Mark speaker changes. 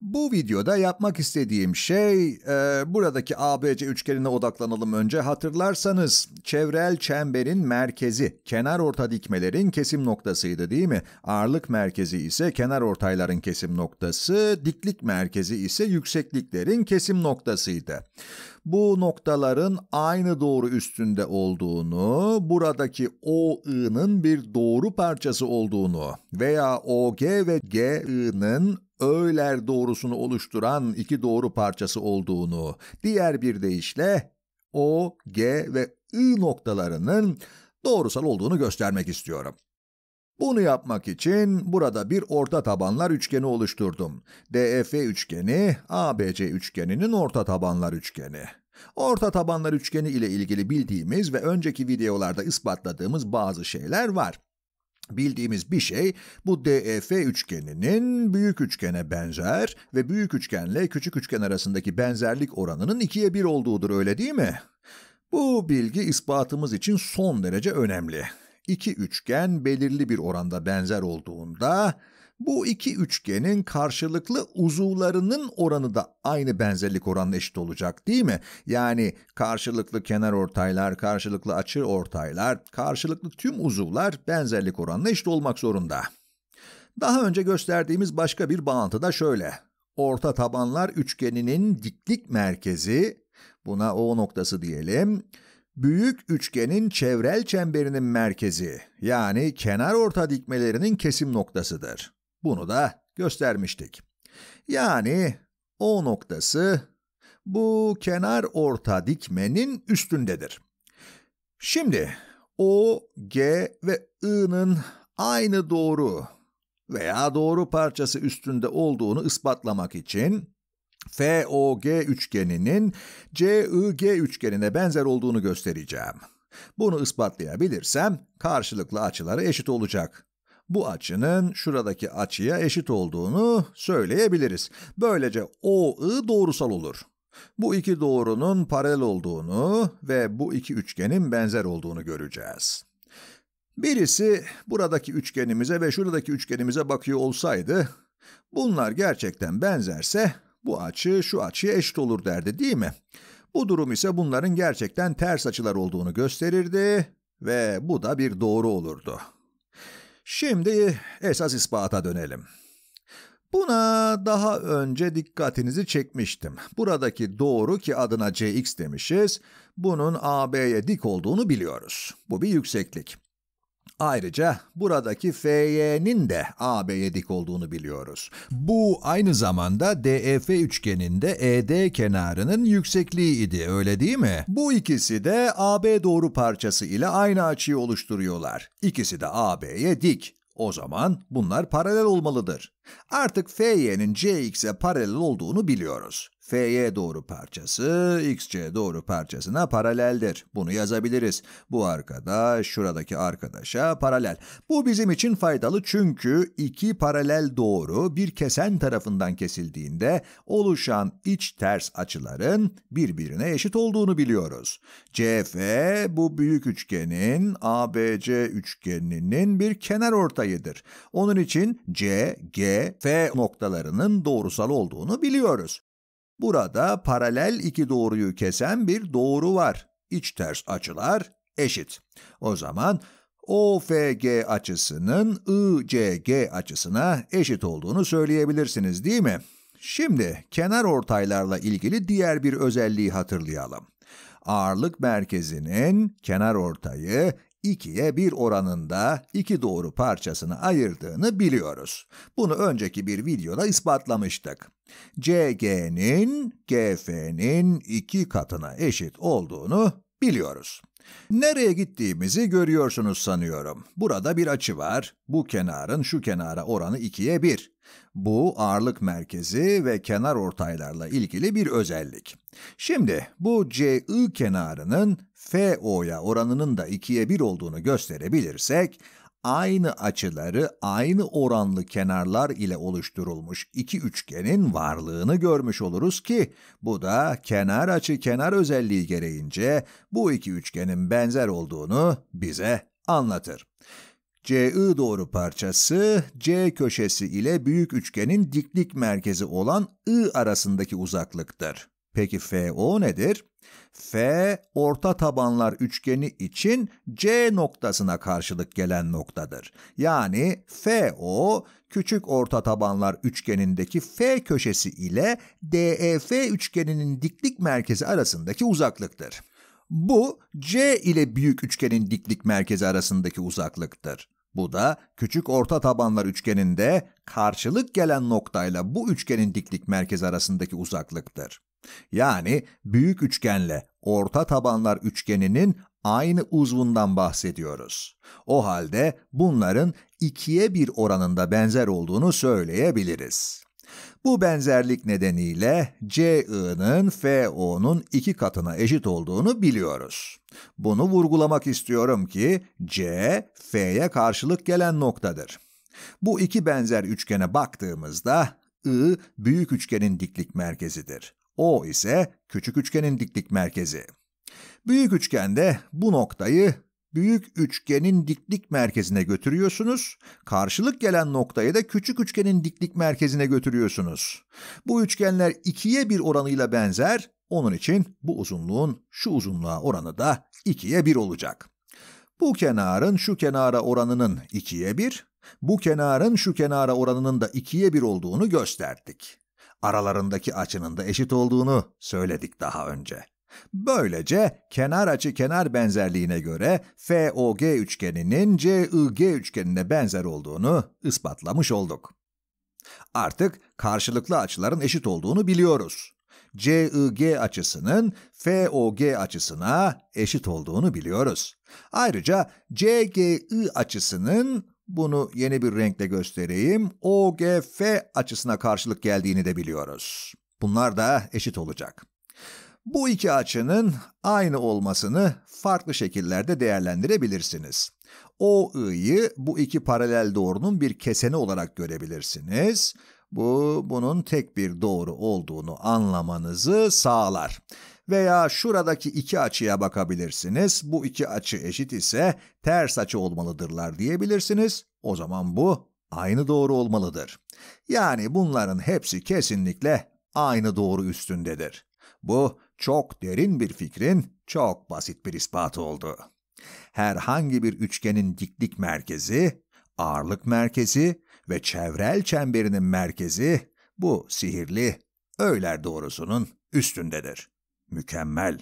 Speaker 1: Bu videoda yapmak istediğim şey, e, buradaki ABC üçgenine odaklanalım önce. Hatırlarsanız, çevrel çemberin merkezi, kenar orta dikmelerin kesim noktasıydı değil mi? Ağırlık merkezi ise kenar ortayların kesim noktası, diklik merkezi ise yüksekliklerin kesim noktasıydı bu noktaların aynı doğru üstünde olduğunu, buradaki OI'nin bir doğru parçası olduğunu veya OG ve GI'nin öğler doğrusunu oluşturan iki doğru parçası olduğunu, diğer bir deyişle O, G ve I noktalarının doğrusal olduğunu göstermek istiyorum. Bunu yapmak için burada bir orta tabanlar üçgeni oluşturdum. DF üçgeni, ABC üçgeninin orta tabanlar üçgeni. Orta tabanlar üçgeni ile ilgili bildiğimiz ve önceki videolarda ispatladığımız bazı şeyler var. Bildiğimiz bir şey bu DEF üçgeninin büyük üçgene benzer ve büyük üçgenle küçük üçgen arasındaki benzerlik oranının 2'ye 1 olduğudur öyle değil mi? Bu bilgi ispatımız için son derece önemli. İki üçgen belirli bir oranda benzer olduğunda bu iki üçgenin karşılıklı uzuvlarının oranı da aynı benzerlik oranına eşit olacak değil mi? Yani karşılıklı kenar ortaylar, karşılıklı açı ortaylar, karşılıklı tüm uzuvlar benzerlik oranına eşit olmak zorunda. Daha önce gösterdiğimiz başka bir bağıntı da şöyle. Orta tabanlar üçgeninin diklik merkezi, buna O noktası diyelim, büyük üçgenin çevrel çemberinin merkezi yani kenar orta dikmelerinin kesim noktasıdır. Bunu da göstermiştik. Yani O noktası bu kenar orta dikmenin üstündedir. Şimdi O, G ve I'nın aynı doğru veya doğru parçası üstünde olduğunu ispatlamak için FOG üçgeninin CIG üçgenine benzer olduğunu göstereceğim. Bunu ispatlayabilirsem karşılıklı açıları eşit olacak bu açının şuradaki açıya eşit olduğunu söyleyebiliriz. Böylece OI doğrusal olur. Bu iki doğrunun paralel olduğunu ve bu iki üçgenin benzer olduğunu göreceğiz. Birisi buradaki üçgenimize ve şuradaki üçgenimize bakıyor olsaydı, bunlar gerçekten benzerse bu açı şu açıya eşit olur derdi değil mi? Bu durum ise bunların gerçekten ters açılar olduğunu gösterirdi ve bu da bir doğru olurdu. Şimdi eh, esas ispata dönelim. Buna daha önce dikkatinizi çekmiştim. Buradaki doğru ki adına Cx demişiz, bunun AB'ye dik olduğunu biliyoruz. Bu bir yükseklik. Ayrıca buradaki FY'nin de AB'ye dik olduğunu biliyoruz. Bu aynı zamanda DEF üçgeninde ED kenarının yüksekliği idi, öyle değil mi? Bu ikisi de AB doğru parçası ile aynı açıyı oluşturuyorlar. İkisi de AB'ye dik. O zaman bunlar paralel olmalıdır. Artık FY'nin CX'e paralel olduğunu biliyoruz. F'ye doğru parçası, xc doğru parçasına paraleldir. Bunu yazabiliriz. Bu arkadaş, şuradaki arkadaşa paralel. Bu bizim için faydalı çünkü iki paralel doğru bir kesen tarafından kesildiğinde oluşan iç ters açıların birbirine eşit olduğunu biliyoruz. CF bu büyük üçgenin ABC üçgeninin bir kenar ortayıdır. Onun için C, G, F noktalarının doğrusal olduğunu biliyoruz. Burada paralel iki doğruyu kesen bir doğru var. İç ters açılar eşit. O zaman OFG açısının ICG açısına eşit olduğunu söyleyebilirsiniz değil mi? Şimdi kenar ortaylarla ilgili diğer bir özelliği hatırlayalım. Ağırlık merkezinin kenar ortayı 2'ye 1 oranında iki doğru parçasını ayırdığını biliyoruz. Bunu önceki bir videoda ispatlamıştık. CG'nin GF'nin iki katına eşit olduğunu biliyoruz. Nereye gittiğimizi görüyorsunuz sanıyorum. Burada bir açı var. Bu kenarın şu kenara oranı 2'ye 1. Bu ağırlık merkezi ve kenar ortaylarla ilgili bir özellik. Şimdi bu CI kenarının FO'ya oranının da 2'ye 1 olduğunu gösterebilirsek aynı açıları aynı oranlı kenarlar ile oluşturulmuş iki üçgenin varlığını görmüş oluruz ki bu da kenar açı kenar özelliği gereğince bu iki üçgenin benzer olduğunu bize anlatır. CI doğru parçası, C köşesi ile büyük üçgenin diklik merkezi olan I arasındaki uzaklıktır. Peki FO nedir? F orta tabanlar üçgeni için C noktasına karşılık gelen noktadır. Yani FO küçük orta tabanlar üçgenindeki F köşesi ile DEF üçgeninin diklik merkezi arasındaki uzaklıktır. Bu C ile büyük üçgenin diklik merkezi arasındaki uzaklıktır. Bu da küçük orta tabanlar üçgeninde karşılık gelen noktayla bu üçgenin diklik merkezi arasındaki uzaklıktır. Yani büyük üçgenle orta tabanlar üçgeninin aynı uzvundan bahsediyoruz. O halde bunların ikiye bir oranında benzer olduğunu söyleyebiliriz. Bu benzerlik nedeniyle CI'nin FO'nun iki katına eşit olduğunu biliyoruz. Bunu vurgulamak istiyorum ki C, F'ye karşılık gelen noktadır. Bu iki benzer üçgene baktığımızda I büyük üçgenin diklik merkezidir. O ise küçük üçgenin diklik merkezi. Büyük üçgende bu noktayı büyük üçgenin diklik merkezine götürüyorsunuz. Karşılık gelen noktayı da küçük üçgenin diklik merkezine götürüyorsunuz. Bu üçgenler ikiye bir oranıyla benzer. Onun için bu uzunluğun şu uzunluğa oranı da ikiye bir olacak. Bu kenarın şu kenara oranının ikiye bir, bu kenarın şu kenara oranının da ikiye bir olduğunu gösterdik aralarındaki açının da eşit olduğunu söyledik daha önce. Böylece kenar açı kenar benzerliğine göre FOG üçgeninin CIG üçgenine benzer olduğunu ispatlamış olduk. Artık karşılıklı açıların eşit olduğunu biliyoruz. CIG açısının FOG açısına eşit olduğunu biliyoruz. Ayrıca CGI açısının bunu yeni bir renkle göstereyim. OGF açısına karşılık geldiğini de biliyoruz. Bunlar da eşit olacak. Bu iki açının aynı olmasını farklı şekillerde değerlendirebilirsiniz. OI'yi bu iki paralel doğrunun bir keseni olarak görebilirsiniz. Bu, bunun tek bir doğru olduğunu anlamanızı sağlar veya şuradaki iki açıya bakabilirsiniz. Bu iki açı eşit ise ters açı olmalıdırlar diyebilirsiniz. O zaman bu aynı doğru olmalıdır. Yani bunların hepsi kesinlikle aynı doğru üstündedir. Bu çok derin bir fikrin çok basit bir ispatı oldu. Herhangi bir üçgenin diklik merkezi, ağırlık merkezi ve çevrel çemberinin merkezi bu sihirli öğler doğrusunun üstündedir mükemmel.